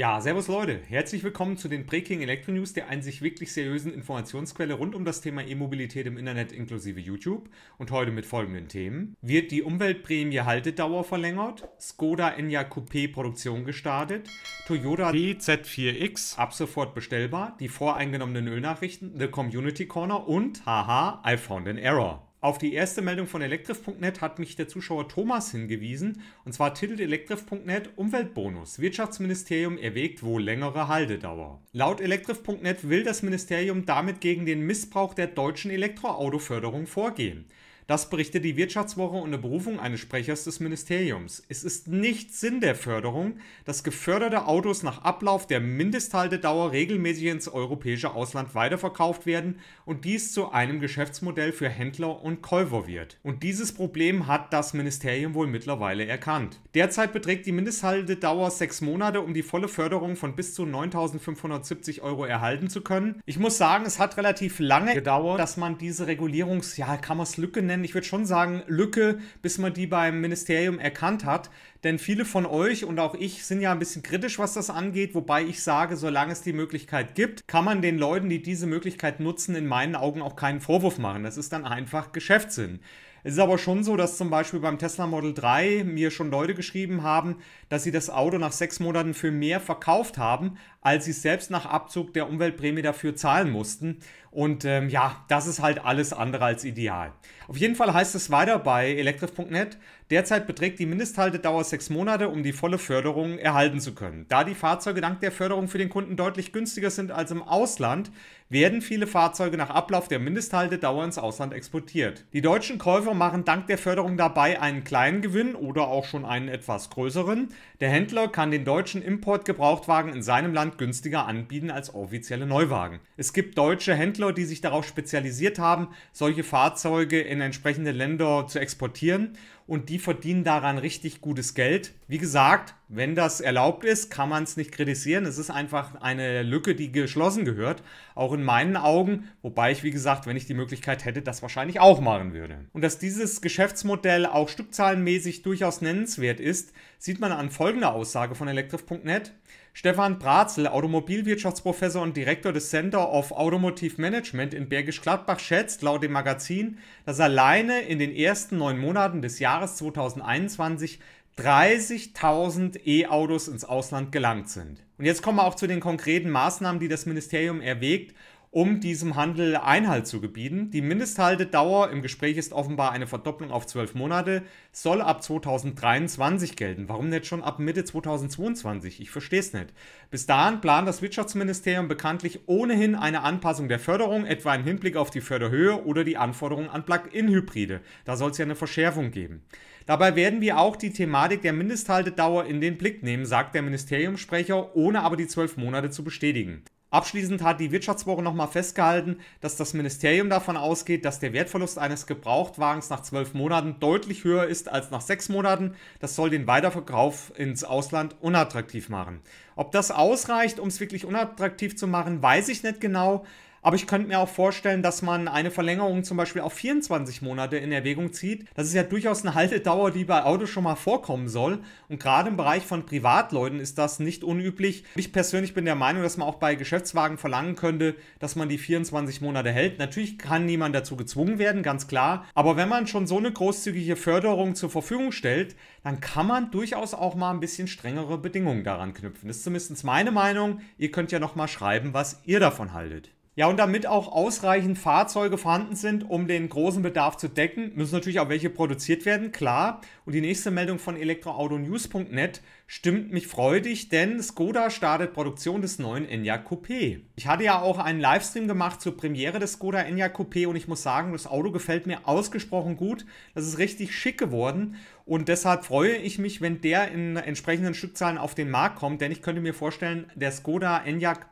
Ja, servus Leute. Herzlich willkommen zu den Breaking Electro News, der einzig wirklich seriösen Informationsquelle rund um das Thema E-Mobilität im Internet inklusive YouTube. Und heute mit folgenden Themen. Wird die Umweltprämie Haltedauer verlängert? Skoda Enya Coupé Produktion gestartet? Toyota BZ4X ab sofort bestellbar? Die voreingenommenen Ölnachrichten, The Community Corner und haha, I found an error. Auf die erste Meldung von elektrif.net hat mich der Zuschauer Thomas hingewiesen. Und zwar titelt elektrif.net Umweltbonus. Wirtschaftsministerium erwägt wohl längere Haltedauer. Laut elektrif.net will das Ministerium damit gegen den Missbrauch der deutschen Elektroautoförderung vorgehen. Das berichtet die Wirtschaftswoche unter Berufung eines Sprechers des Ministeriums. Es ist nicht Sinn der Förderung, dass geförderte Autos nach Ablauf der Mindesthaltedauer regelmäßig ins europäische Ausland weiterverkauft werden und dies zu einem Geschäftsmodell für Händler und Käufer wird. Und dieses Problem hat das Ministerium wohl mittlerweile erkannt. Derzeit beträgt die Mindesthaltedauer sechs Monate, um die volle Förderung von bis zu 9.570 Euro erhalten zu können. Ich muss sagen, es hat relativ lange gedauert, dass man diese Regulierungs, ja, kann man es Lücke nennen, nennen. Ich würde schon sagen, Lücke, bis man die beim Ministerium erkannt hat. Denn viele von euch und auch ich sind ja ein bisschen kritisch, was das angeht, wobei ich sage, solange es die Möglichkeit gibt, kann man den Leuten, die diese Möglichkeit nutzen, in meinen Augen auch keinen Vorwurf machen. Das ist dann einfach Geschäftssinn. Es ist aber schon so, dass zum Beispiel beim Tesla Model 3 mir schon Leute geschrieben haben, dass sie das Auto nach sechs Monaten für mehr verkauft haben, als sie selbst nach Abzug der Umweltprämie dafür zahlen mussten. Und ähm, ja, das ist halt alles andere als ideal. Auf jeden Fall heißt es weiter bei elektrif.net, derzeit beträgt die Mindesthaltedauer sechs Monate, um die volle Förderung erhalten zu können. Da die Fahrzeuge dank der Förderung für den Kunden deutlich günstiger sind als im Ausland, werden viele Fahrzeuge nach Ablauf der Mindesthaltedauer ins Ausland exportiert. Die deutschen Käufer machen dank der Förderung dabei einen kleinen Gewinn oder auch schon einen etwas größeren. Der Händler kann den deutschen Importgebrauchtwagen in seinem Land günstiger anbieten als offizielle Neuwagen. Es gibt deutsche Händler, die sich darauf spezialisiert haben, solche Fahrzeuge in entsprechende Länder zu exportieren und die verdienen daran richtig gutes Geld. Wie gesagt, wenn das erlaubt ist, kann man es nicht kritisieren. Es ist einfach eine Lücke, die geschlossen gehört, auch in meinen Augen, wobei ich, wie gesagt, wenn ich die Möglichkeit hätte, das wahrscheinlich auch machen würde. Und dass dieses Geschäftsmodell auch stückzahlenmäßig durchaus nennenswert ist, sieht man an folgender Aussage von Elektrif.net. Stefan Brazel, Automobilwirtschaftsprofessor und Direktor des Center of Automotive Management in Bergisch Gladbach, schätzt laut dem Magazin, dass alleine in den ersten neun Monaten des Jahres 2021 30.000 E-Autos ins Ausland gelangt sind. Und jetzt kommen wir auch zu den konkreten Maßnahmen, die das Ministerium erwägt, um diesem Handel Einhalt zu gebieten. Die Mindesthaltedauer im Gespräch ist offenbar eine Verdopplung auf zwölf Monate, soll ab 2023 gelten. Warum nicht schon ab Mitte 2022? Ich verstehe es nicht. Bis dahin plant das Wirtschaftsministerium bekanntlich ohnehin eine Anpassung der Förderung, etwa im Hinblick auf die Förderhöhe oder die Anforderungen an Plug-in-Hybride. Da soll es ja eine Verschärfung geben. Dabei werden wir auch die Thematik der Mindesthaltedauer in den Blick nehmen, sagt der Ministeriumssprecher, ohne aber die zwölf Monate zu bestätigen. Abschließend hat die Wirtschaftswoche nochmal festgehalten, dass das Ministerium davon ausgeht, dass der Wertverlust eines Gebrauchtwagens nach zwölf Monaten deutlich höher ist als nach sechs Monaten. Das soll den Weiterverkauf ins Ausland unattraktiv machen. Ob das ausreicht, um es wirklich unattraktiv zu machen, weiß ich nicht genau. Aber ich könnte mir auch vorstellen, dass man eine Verlängerung zum Beispiel auf 24 Monate in Erwägung zieht. Das ist ja durchaus eine Haltedauer, die bei Autos schon mal vorkommen soll. Und gerade im Bereich von Privatleuten ist das nicht unüblich. Ich persönlich bin der Meinung, dass man auch bei Geschäftswagen verlangen könnte, dass man die 24 Monate hält. Natürlich kann niemand dazu gezwungen werden, ganz klar. Aber wenn man schon so eine großzügige Förderung zur Verfügung stellt, dann kann man durchaus auch mal ein bisschen strengere Bedingungen daran knüpfen. Das ist zumindest meine Meinung. Ihr könnt ja noch mal schreiben, was ihr davon haltet. Ja, und damit auch ausreichend Fahrzeuge vorhanden sind, um den großen Bedarf zu decken, müssen natürlich auch welche produziert werden, klar. Und die nächste Meldung von elektroautonews.net stimmt mich freudig, denn Skoda startet Produktion des neuen Enya Coupé. Ich hatte ja auch einen Livestream gemacht zur Premiere des Skoda Enya Coupé und ich muss sagen, das Auto gefällt mir ausgesprochen gut. Das ist richtig schick geworden und deshalb freue ich mich, wenn der in entsprechenden Stückzahlen auf den Markt kommt, denn ich könnte mir vorstellen, der Skoda Enya Coupé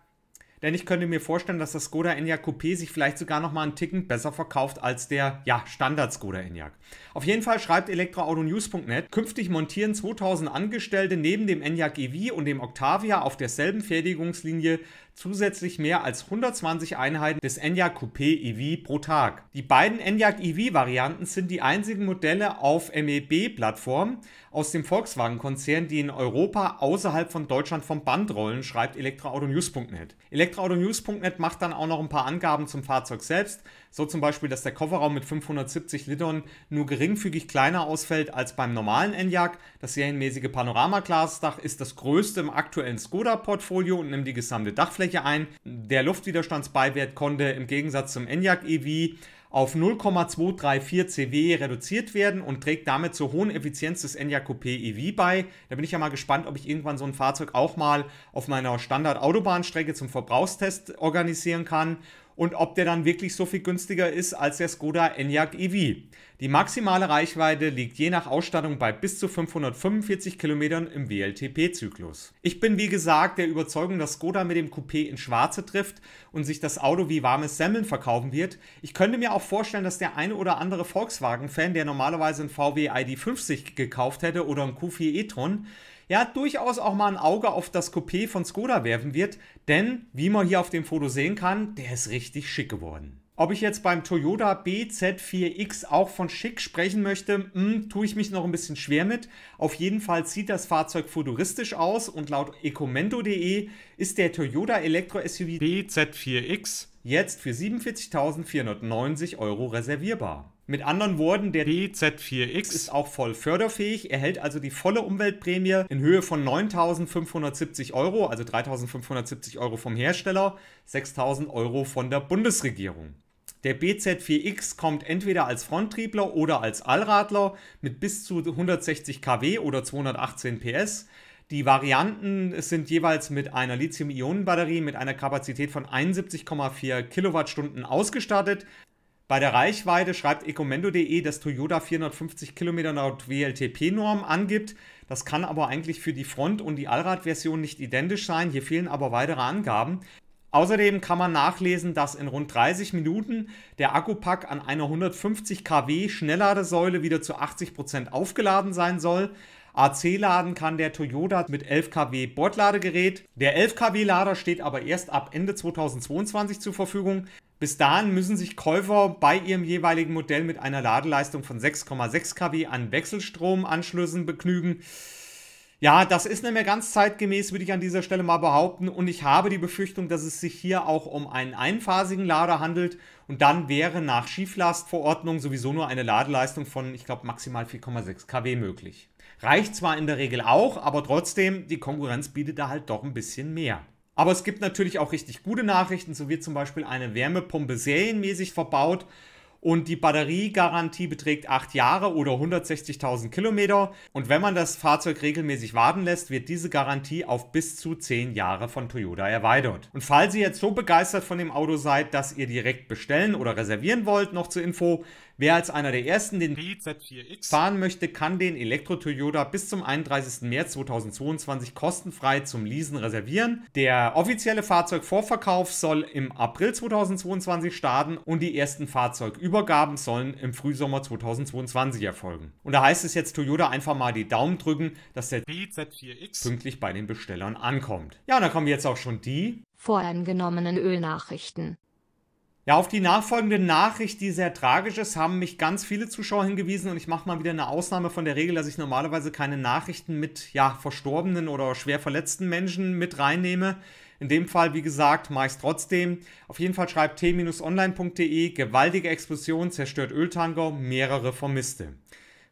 denn ich könnte mir vorstellen, dass das Skoda Enyaq Coupé sich vielleicht sogar noch mal einen Ticken besser verkauft als der ja, Standard Skoda Enyaq. Auf jeden Fall schreibt elektroautonews.net, künftig montieren 2000 Angestellte neben dem Enyaq EV und dem Octavia auf derselben Fertigungslinie zusätzlich mehr als 120 Einheiten des Enyaq Coupé EV pro Tag. Die beiden Enyaq EV Varianten sind die einzigen Modelle auf MEB Plattform, aus dem Volkswagen-Konzern, die in Europa außerhalb von Deutschland vom Band rollen, schreibt elektroautonews.net. Elektroautonews.net macht dann auch noch ein paar Angaben zum Fahrzeug selbst, so zum Beispiel, dass der Kofferraum mit 570 Litern nur geringfügig kleiner ausfällt als beim normalen Enyaq, das serienmäßige Panoramaglasdach ist das größte im aktuellen Skoda-Portfolio und nimmt die gesamte Dachfläche ein, der Luftwiderstandsbeiwert konnte im Gegensatz zum Enyaq EV auf 0,234 CW reduziert werden und trägt damit zur hohen Effizienz des Enya Coupé EV bei. Da bin ich ja mal gespannt, ob ich irgendwann so ein Fahrzeug auch mal auf meiner Standard-Autobahnstrecke zum Verbrauchstest organisieren kann und ob der dann wirklich so viel günstiger ist als der Skoda Enyaq EV. Die maximale Reichweite liegt je nach Ausstattung bei bis zu 545 Kilometern im WLTP-Zyklus. Ich bin wie gesagt der Überzeugung, dass Skoda mit dem Coupé in Schwarze trifft und sich das Auto wie warmes Semmeln verkaufen wird. Ich könnte mir auch vorstellen, dass der eine oder andere Volkswagen-Fan, der normalerweise einen VW ID50 gekauft hätte oder einen Q4 e-tron, ja durchaus auch mal ein Auge auf das Coupé von Skoda werfen wird, denn wie man hier auf dem Foto sehen kann, der ist richtig schick geworden. Ob ich jetzt beim Toyota BZ4X auch von schick sprechen möchte, mh, hm, tue ich mich noch ein bisschen schwer mit. Auf jeden Fall sieht das Fahrzeug futuristisch aus und laut ecomendo.de ist der Toyota Elektro-SUV BZ4X jetzt für 47.490 Euro reservierbar. Mit anderen Worten, der BZ4X ist auch voll förderfähig, erhält also die volle Umweltprämie in Höhe von 9.570 Euro, also 3.570 Euro vom Hersteller, 6.000 Euro von der Bundesregierung. Der BZ4X kommt entweder als Fronttriebler oder als Allradler mit bis zu 160 kW oder 218 PS. Die Varianten sind jeweils mit einer Lithium-Ionen-Batterie mit einer Kapazität von 71,4 Kilowattstunden ausgestattet. Bei der Reichweite schreibt ecomendo.de, dass Toyota 450 Kilometer laut WLTP-Norm angibt. Das kann aber eigentlich für die Front- und die Allradversion nicht identisch sein. Hier fehlen aber weitere Angaben. Außerdem kann man nachlesen, dass in rund 30 Minuten der Akkupack an einer 150 kW Schnellladesäule wieder zu 80% Prozent aufgeladen sein soll. AC laden kann der Toyota mit 11 kW Bordladegerät. Der 11 kW Lader steht aber erst ab Ende 2022 zur Verfügung. Bis dahin müssen sich Käufer bei ihrem jeweiligen Modell mit einer Ladeleistung von 6,6 kW an Wechselstromanschlüssen begnügen. Ja, das ist nicht mehr ganz zeitgemäß, würde ich an dieser Stelle mal behaupten. Und ich habe die Befürchtung, dass es sich hier auch um einen einphasigen Lader handelt. Und dann wäre nach Schieflastverordnung sowieso nur eine Ladeleistung von, ich glaube, maximal 4,6 kW möglich. Reicht zwar in der Regel auch, aber trotzdem, die Konkurrenz bietet da halt doch ein bisschen mehr. Aber es gibt natürlich auch richtig gute Nachrichten, so wird zum Beispiel eine Wärmepumpe serienmäßig verbaut und die Batteriegarantie beträgt 8 Jahre oder 160.000 Kilometer. Und wenn man das Fahrzeug regelmäßig warten lässt, wird diese Garantie auf bis zu 10 Jahre von Toyota erweitert. Und falls ihr jetzt so begeistert von dem Auto seid, dass ihr direkt bestellen oder reservieren wollt, noch zur Info, Wer als einer der ersten den PZ4X fahren möchte, kann den Elektro-Toyota bis zum 31. März 2022 kostenfrei zum Leasen reservieren. Der offizielle Fahrzeugvorverkauf soll im April 2022 starten und die ersten Fahrzeugübergaben sollen im Frühsommer 2022 erfolgen. Und da heißt es jetzt Toyota einfach mal die Daumen drücken, dass der PZ4X pünktlich bei den Bestellern ankommt. Ja, und da kommen jetzt auch schon die vorangenommenen Ölnachrichten. Ja, auf die nachfolgende Nachricht, die sehr tragisch ist, haben mich ganz viele Zuschauer hingewiesen und ich mache mal wieder eine Ausnahme von der Regel, dass ich normalerweise keine Nachrichten mit ja, verstorbenen oder schwer verletzten Menschen mit reinnehme. In dem Fall, wie gesagt, mache ich es trotzdem. Auf jeden Fall schreibt t-online.de, gewaltige Explosion zerstört Öltanker, mehrere Vermisste.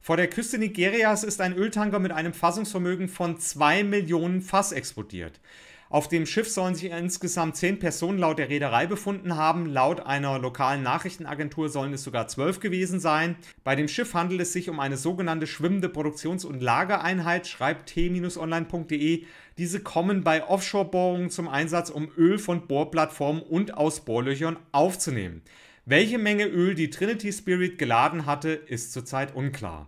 Vor der Küste Nigerias ist ein Öltanker mit einem Fassungsvermögen von 2 Millionen Fass explodiert. Auf dem Schiff sollen sich insgesamt zehn Personen laut der Reederei befunden haben. Laut einer lokalen Nachrichtenagentur sollen es sogar zwölf gewesen sein. Bei dem Schiff handelt es sich um eine sogenannte schwimmende Produktions- und Lagereinheit, schreibt t-online.de. Diese kommen bei Offshore-Bohrungen zum Einsatz, um Öl von Bohrplattformen und aus Bohrlöchern aufzunehmen. Welche Menge Öl die Trinity Spirit geladen hatte, ist zurzeit unklar.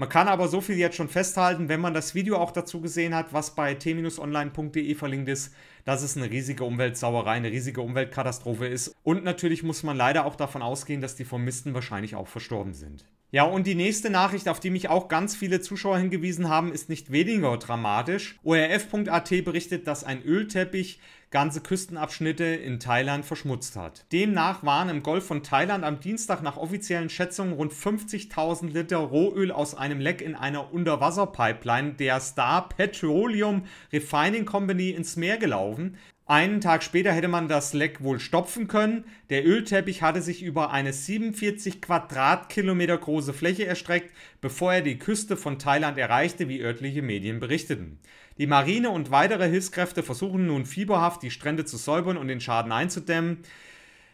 Man kann aber so viel jetzt schon festhalten, wenn man das Video auch dazu gesehen hat, was bei t-online.de verlinkt ist, dass es eine riesige Umweltsauerei, eine riesige Umweltkatastrophe ist. Und natürlich muss man leider auch davon ausgehen, dass die Vermissten wahrscheinlich auch verstorben sind. Ja, und die nächste Nachricht, auf die mich auch ganz viele Zuschauer hingewiesen haben, ist nicht weniger dramatisch. ORF.at berichtet, dass ein Ölteppich ganze Küstenabschnitte in Thailand verschmutzt hat. Demnach waren im Golf von Thailand am Dienstag nach offiziellen Schätzungen rund 50.000 Liter Rohöl aus einem Leck in einer Unterwasserpipeline der Star Petroleum Refining Company ins Meer gelaufen. Einen Tag später hätte man das Leck wohl stopfen können. Der Ölteppich hatte sich über eine 47 Quadratkilometer große Fläche erstreckt, bevor er die Küste von Thailand erreichte, wie örtliche Medien berichteten. Die Marine und weitere Hilfskräfte versuchen nun fieberhaft, die Strände zu säubern und den Schaden einzudämmen.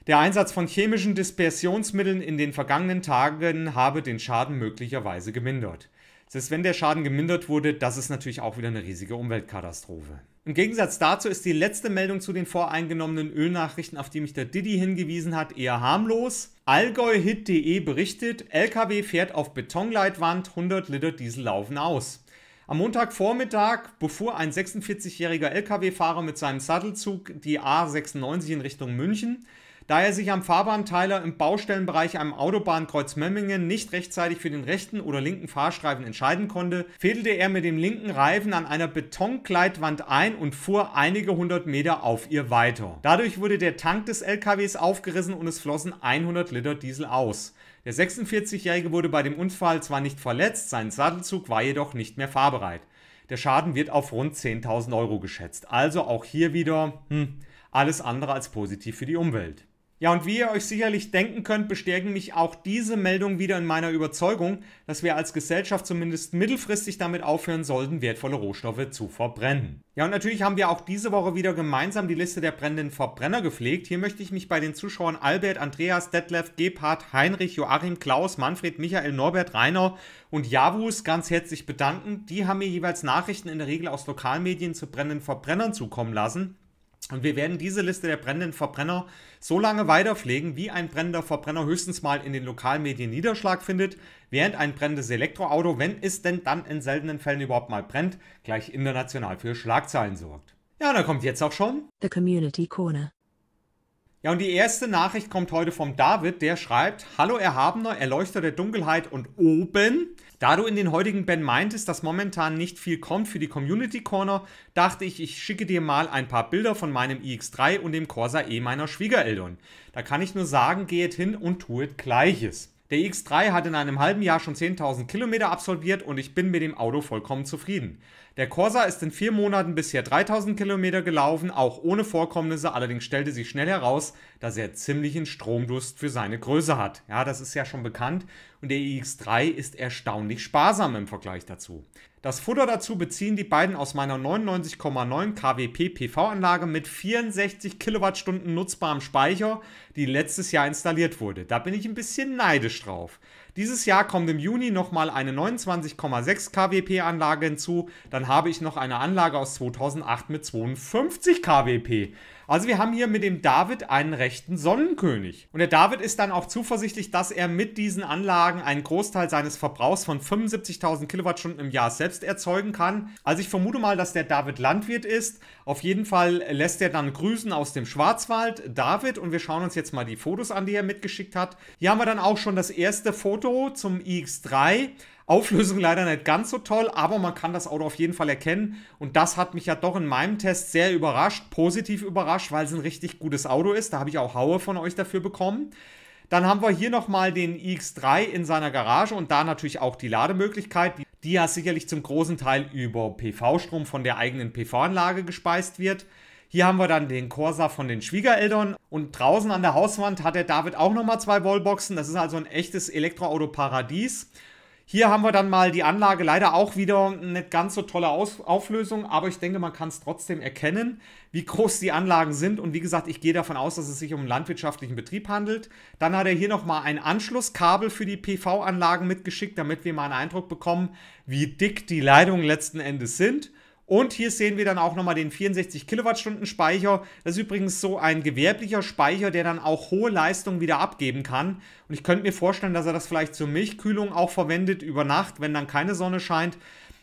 Der Einsatz von chemischen Dispersionsmitteln in den vergangenen Tagen habe den Schaden möglicherweise gemindert. Selbst wenn der Schaden gemindert wurde, das ist natürlich auch wieder eine riesige Umweltkatastrophe. Im Gegensatz dazu ist die letzte Meldung zu den voreingenommenen Ölnachrichten, auf die mich der Didi hingewiesen hat, eher harmlos. Allgäuhit.de berichtet, LKW fährt auf Betonleitwand, 100 Liter Diesel laufen aus. Am Montagvormittag befuhr ein 46-jähriger LKW-Fahrer mit seinem Sattelzug die A96 in Richtung München. Da er sich am Fahrbahnteiler im Baustellenbereich am Autobahnkreuz Memmingen nicht rechtzeitig für den rechten oder linken Fahrstreifen entscheiden konnte, fädelte er mit dem linken Reifen an einer Betonkleidwand ein und fuhr einige hundert Meter auf ihr weiter. Dadurch wurde der Tank des LKWs aufgerissen und es flossen 100 Liter Diesel aus. Der 46-Jährige wurde bei dem Unfall zwar nicht verletzt, sein Sattelzug war jedoch nicht mehr fahrbereit. Der Schaden wird auf rund 10.000 Euro geschätzt. Also auch hier wieder hm, alles andere als positiv für die Umwelt. Ja, und wie ihr euch sicherlich denken könnt, bestärken mich auch diese Meldungen wieder in meiner Überzeugung, dass wir als Gesellschaft zumindest mittelfristig damit aufhören sollten, wertvolle Rohstoffe zu verbrennen. Ja, und natürlich haben wir auch diese Woche wieder gemeinsam die Liste der brennenden Verbrenner gepflegt. Hier möchte ich mich bei den Zuschauern Albert, Andreas, Detlef, Gebhardt, Heinrich, Joachim, Klaus, Manfred, Michael, Norbert, Rainer und Javus ganz herzlich bedanken. Die haben mir jeweils Nachrichten in der Regel aus Lokalmedien zu brennenden Verbrennern zukommen lassen. Und wir werden diese Liste der brennenden Verbrenner so lange weiterpflegen, wie ein brennender Verbrenner höchstens mal in den Lokalmedien Niederschlag findet, während ein brennendes Elektroauto, wenn es denn dann in seltenen Fällen überhaupt mal brennt, gleich international für Schlagzeilen sorgt. Ja, da kommt jetzt auch schon The Community Corner. Ja, und die erste Nachricht kommt heute vom David, der schreibt: Hallo Erhabener, Erleuchter der Dunkelheit und oben. Da du in den heutigen Ben meintest, dass momentan nicht viel kommt für die Community Corner, dachte ich, ich schicke dir mal ein paar Bilder von meinem e iX3 und dem Corsa E meiner Schwiegereltern. Da kann ich nur sagen, gehet hin und tuet gleiches. Der X3 hat in einem halben Jahr schon 10.000 Kilometer absolviert und ich bin mit dem Auto vollkommen zufrieden. Der Corsa ist in vier Monaten bisher 3.000 Kilometer gelaufen, auch ohne Vorkommnisse, allerdings stellte sich schnell heraus, dass er ziemlichen Stromdurst für seine Größe hat. Ja, das ist ja schon bekannt und der x 3 ist erstaunlich sparsam im Vergleich dazu. Das Futter dazu beziehen die beiden aus meiner 99,9 kWp PV-Anlage mit 64 Kilowattstunden nutzbarem Speicher, die letztes Jahr installiert wurde. Da bin ich ein bisschen neidisch drauf. Dieses Jahr kommt im Juni nochmal eine 29,6 kWp Anlage hinzu, dann habe ich noch eine Anlage aus 2008 mit 52 kWp. Also wir haben hier mit dem David einen rechten Sonnenkönig. Und der David ist dann auch zuversichtlich, dass er mit diesen Anlagen einen Großteil seines Verbrauchs von 75.000 Kilowattstunden im Jahr selbst erzeugen kann. Also ich vermute mal, dass der David Landwirt ist. Auf jeden Fall lässt er dann grüßen aus dem Schwarzwald, David. Und wir schauen uns jetzt mal die Fotos an, die er mitgeschickt hat. Hier haben wir dann auch schon das erste Foto zum iX3. Auflösung leider nicht ganz so toll, aber man kann das Auto auf jeden Fall erkennen. Und das hat mich ja doch in meinem Test sehr überrascht, positiv überrascht, weil es ein richtig gutes Auto ist. Da habe ich auch Haue von euch dafür bekommen. Dann haben wir hier nochmal den X3 in seiner Garage und da natürlich auch die Lademöglichkeit, die, ja sicherlich zum großen Teil über PV-Strom von der eigenen PV-Anlage gespeist wird. Hier haben wir dann den Corsa von den Schwiegereltern und draußen an der Hauswand hat der David auch nochmal zwei Wallboxen. Das ist also ein echtes Elektroauto-Paradies. Hier haben wir dann mal die Anlage leider auch wieder nicht ganz so tolle Aus Auflösung, aber ich denke, man kann es trotzdem erkennen, wie groß die Anlagen sind. Und wie gesagt, ich gehe davon aus, dass es sich um einen landwirtschaftlichen Betrieb handelt. Dann hat er hier nochmal ein Anschlusskabel für die PV-Anlagen mitgeschickt, damit wir mal einen Eindruck bekommen, wie dick die Leitungen letzten Endes sind. Und hier sehen wir dann auch nochmal den 64 Kilowattstunden Speicher. Das ist übrigens so ein gewerblicher Speicher, der dann auch hohe Leistung wieder abgeben kann. Und ich könnte mir vorstellen, dass er das vielleicht zur Milchkühlung auch verwendet über Nacht, wenn dann keine Sonne scheint.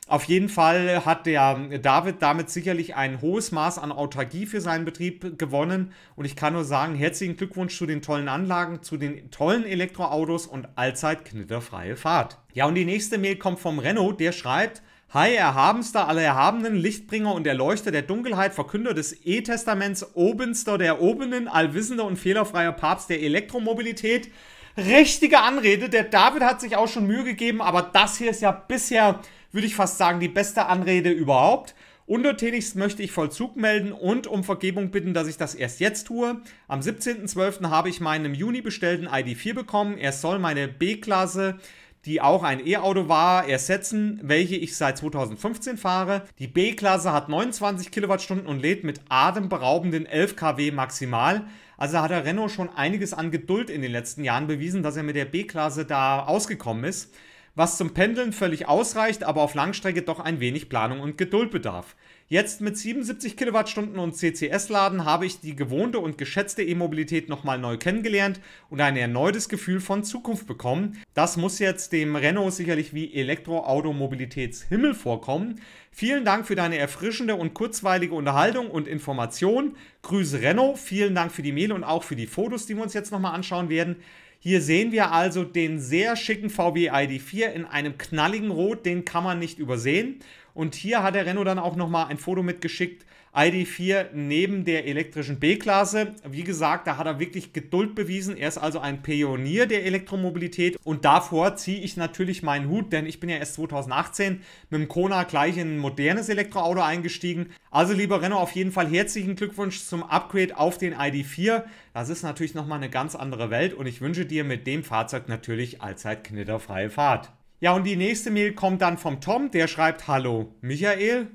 Auf jeden Fall hat der David damit sicherlich ein hohes Maß an Autarkie für seinen Betrieb gewonnen. Und ich kann nur sagen, herzlichen Glückwunsch zu den tollen Anlagen, zu den tollen Elektroautos und allzeit knitterfreie Fahrt. Ja, und die nächste Mail kommt vom Renault, der schreibt, Hi, erhabenster aller Erhabenen, Lichtbringer und Erleuchter der Dunkelheit, Verkünder des E-Testaments, Obenster der Obenen, allwissender und fehlerfreier Papst der Elektromobilität. Richtige Anrede, der David hat sich auch schon Mühe gegeben, aber das hier ist ja bisher, würde ich fast sagen, die beste Anrede überhaupt. Untertänigst möchte ich Vollzug melden und um Vergebung bitten, dass ich das erst jetzt tue. Am 17.12. habe ich meinen im Juni bestellten ID4 bekommen. Er soll meine B-Klasse die auch ein E-Auto war, ersetzen, welche ich seit 2015 fahre. Die B-Klasse hat 29 Kilowattstunden und lädt mit atemberaubenden 11 kW maximal. Also hat der Renault schon einiges an Geduld in den letzten Jahren bewiesen, dass er mit der B-Klasse da ausgekommen ist, was zum Pendeln völlig ausreicht, aber auf Langstrecke doch ein wenig Planung und Geduld bedarf. Jetzt mit 77 Kilowattstunden und CCS-Laden habe ich die gewohnte und geschätzte E-Mobilität nochmal neu kennengelernt und ein erneutes Gefühl von Zukunft bekommen. Das muss jetzt dem Renault sicherlich wie Elektroautomobilitätshimmel vorkommen. Vielen Dank für deine erfrischende und kurzweilige Unterhaltung und Information. Grüße Renault, vielen Dank für die Mail und auch für die Fotos, die wir uns jetzt nochmal anschauen werden. Hier sehen wir also den sehr schicken VW ID4 in einem knalligen Rot, den kann man nicht übersehen. Und hier hat der Renault dann auch nochmal ein Foto mitgeschickt, ID4 neben der elektrischen B-Klasse. Wie gesagt, da hat er wirklich Geduld bewiesen. Er ist also ein Pionier der Elektromobilität und davor ziehe ich natürlich meinen Hut, denn ich bin ja erst 2018 mit dem Kona gleich in ein modernes Elektroauto eingestiegen. Also lieber Renno, auf jeden Fall herzlichen Glückwunsch zum Upgrade auf den ID4. Das ist natürlich nochmal eine ganz andere Welt und ich wünsche dir mit dem Fahrzeug natürlich allzeit knitterfreie Fahrt. Ja, und die nächste Mail kommt dann vom Tom, der schreibt Hallo Michael,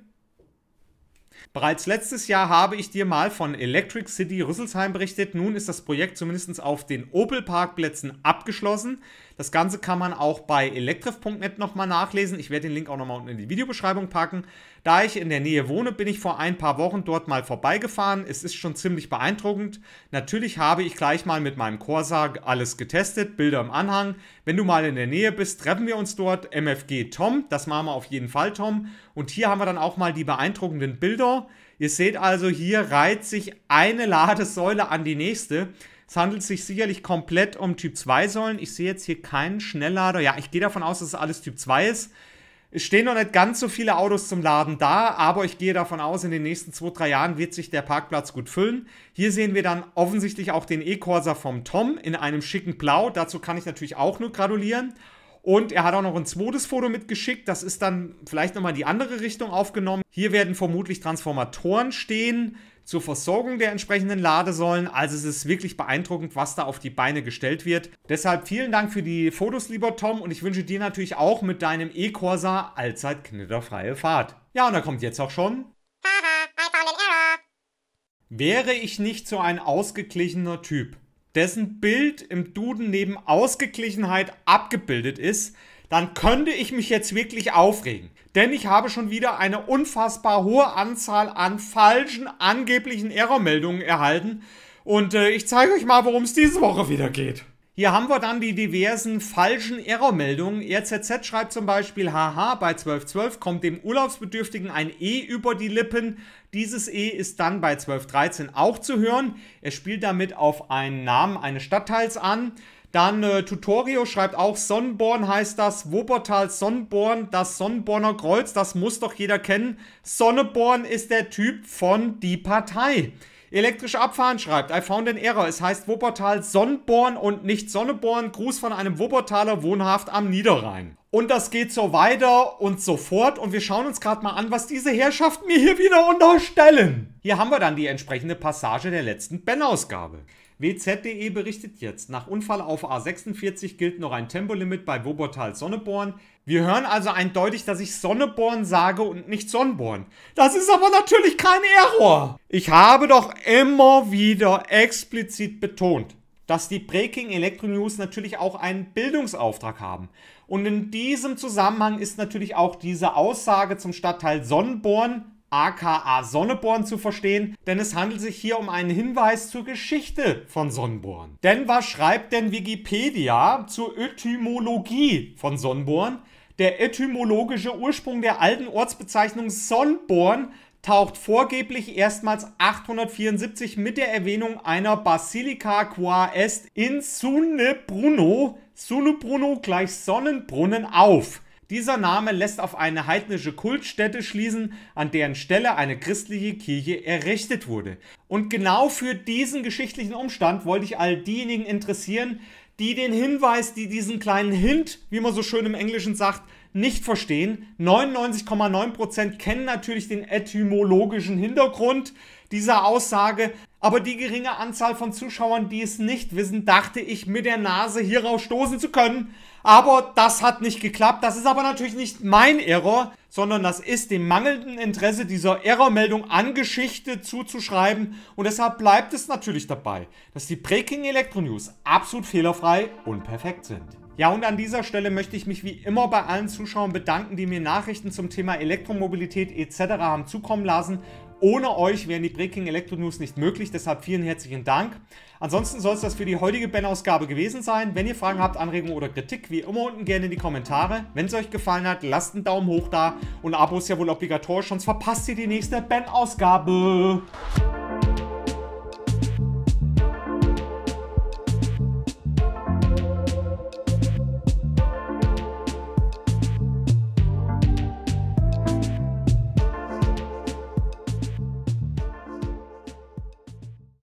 Bereits letztes Jahr habe ich dir mal von Electric City Rüsselsheim berichtet. Nun ist das Projekt zumindest auf den Opel-Parkplätzen abgeschlossen. Das Ganze kann man auch bei elektrif.net nochmal nachlesen. Ich werde den Link auch nochmal unten in die Videobeschreibung packen. Da ich in der Nähe wohne, bin ich vor ein paar Wochen dort mal vorbeigefahren. Es ist schon ziemlich beeindruckend. Natürlich habe ich gleich mal mit meinem Corsa alles getestet, Bilder im Anhang. Wenn du mal in der Nähe bist, treffen wir uns dort. MFG Tom, das machen wir auf jeden Fall, Tom. Und hier haben wir dann auch mal die beeindruckenden Bilder. Ihr seht also, hier reiht sich eine Ladesäule an die nächste. Es handelt sich sicherlich komplett um Typ 2 Säulen. Ich sehe jetzt hier keinen Schnelllader. Ja, ich gehe davon aus, dass es alles Typ 2 ist. Es stehen noch nicht ganz so viele Autos zum Laden da, aber ich gehe davon aus, in den nächsten zwei, drei Jahren wird sich der Parkplatz gut füllen. Hier sehen wir dann offensichtlich auch den E-Corsa vom Tom in einem schicken Blau. Dazu kann ich natürlich auch nur gratulieren. Und er hat auch noch ein zweites Foto mitgeschickt. Das ist dann vielleicht nochmal die andere Richtung aufgenommen. Hier werden vermutlich Transformatoren stehen zur Versorgung der entsprechenden Ladesäulen. Also es ist wirklich beeindruckend, was da auf die Beine gestellt wird. Deshalb vielen Dank für die Fotos, lieber Tom, und ich wünsche dir natürlich auch mit deinem E-Corsa allzeit knitterfreie Fahrt. Ja, und da kommt jetzt auch schon Wäre ich nicht so ein ausgeglichener Typ, dessen Bild im Duden neben Ausgeglichenheit abgebildet ist, dann könnte ich mich jetzt wirklich aufregen. Denn ich habe schon wieder eine unfassbar hohe Anzahl an falschen, angeblichen Errormeldungen erhalten. Und äh, ich zeige euch mal, worum es diese Woche wieder geht. Hier haben wir dann die diversen falschen Errormeldungen. RZZ schreibt zum Beispiel, haha, bei 12.12 kommt dem Urlaubsbedürftigen ein E über die Lippen. Dieses E ist dann bei 12.13 auch zu hören. Er spielt damit auf einen Namen eines Stadtteils an. Dann äh, Tutorio schreibt auch, Sonnenborn heißt das, Wuppertal Sonnenborn, das Sonnenborner Kreuz, das muss doch jeder kennen. Sonneborn ist der Typ von die Partei. Elektrisch abfahren schreibt, I found an error, es heißt Wuppertal Sonnenborn und nicht Sonneborn. Gruß von einem Wuppertaler wohnhaft am Niederrhein. Und das geht so weiter und so fort. Und wir schauen uns gerade mal an, was diese Herrschaften mir hier wieder unterstellen. Hier haben wir dann die entsprechende Passage der letzten Ben-Ausgabe. WZ.de berichtet jetzt, nach Unfall auf A46 gilt noch ein Tempolimit bei Wuppertal-Sonneborn. Wir hören also eindeutig, dass ich Sonneborn sage und nicht Sonnborn. Das ist aber natürlich kein Error. Ich habe doch immer wieder explizit betont, dass die Breaking Electro News natürlich auch einen Bildungsauftrag haben. Und in diesem Zusammenhang ist natürlich auch diese Aussage zum Stadtteil Sonnborn aka Sonneborn zu verstehen, denn es handelt sich hier um einen Hinweis zur Geschichte von Sonnenborn. Denn was schreibt denn Wikipedia zur Etymologie von Sonnenborn? Der etymologische Ursprung der alten Ortsbezeichnung Sonnborn taucht vorgeblich erstmals 874 mit der Erwähnung einer Basilica qua est in Sunne Bruno, gleich Sonnenbrunnen auf. Dieser Name lässt auf eine heidnische Kultstätte schließen, an deren Stelle eine christliche Kirche errichtet wurde. Und genau für diesen geschichtlichen Umstand wollte ich all diejenigen interessieren, die den Hinweis, die diesen kleinen Hint, wie man so schön im Englischen sagt, nicht verstehen. 99,9% kennen natürlich den etymologischen Hintergrund dieser Aussage, aber die geringe Anzahl von Zuschauern, die es nicht wissen, dachte ich mit der Nase hierauf stoßen zu können. Aber das hat nicht geklappt. Das ist aber natürlich nicht mein Error, sondern das ist dem mangelnden Interesse dieser Errormeldung an Geschichte zuzuschreiben. Und deshalb bleibt es natürlich dabei, dass die Breaking Electro News absolut fehlerfrei und perfekt sind. Ja, und an dieser Stelle möchte ich mich wie immer bei allen Zuschauern bedanken, die mir Nachrichten zum Thema Elektromobilität etc. haben zukommen lassen. Ohne euch wären die Breaking Electro News nicht möglich, deshalb vielen herzlichen Dank. Ansonsten soll es das für die heutige Ben-Ausgabe gewesen sein. Wenn ihr Fragen habt, Anregungen oder Kritik, wie immer unten gerne in die Kommentare. Wenn es euch gefallen hat, lasst einen Daumen hoch da und Abo ist ja wohl obligatorisch, sonst verpasst ihr die nächste Ben-Ausgabe.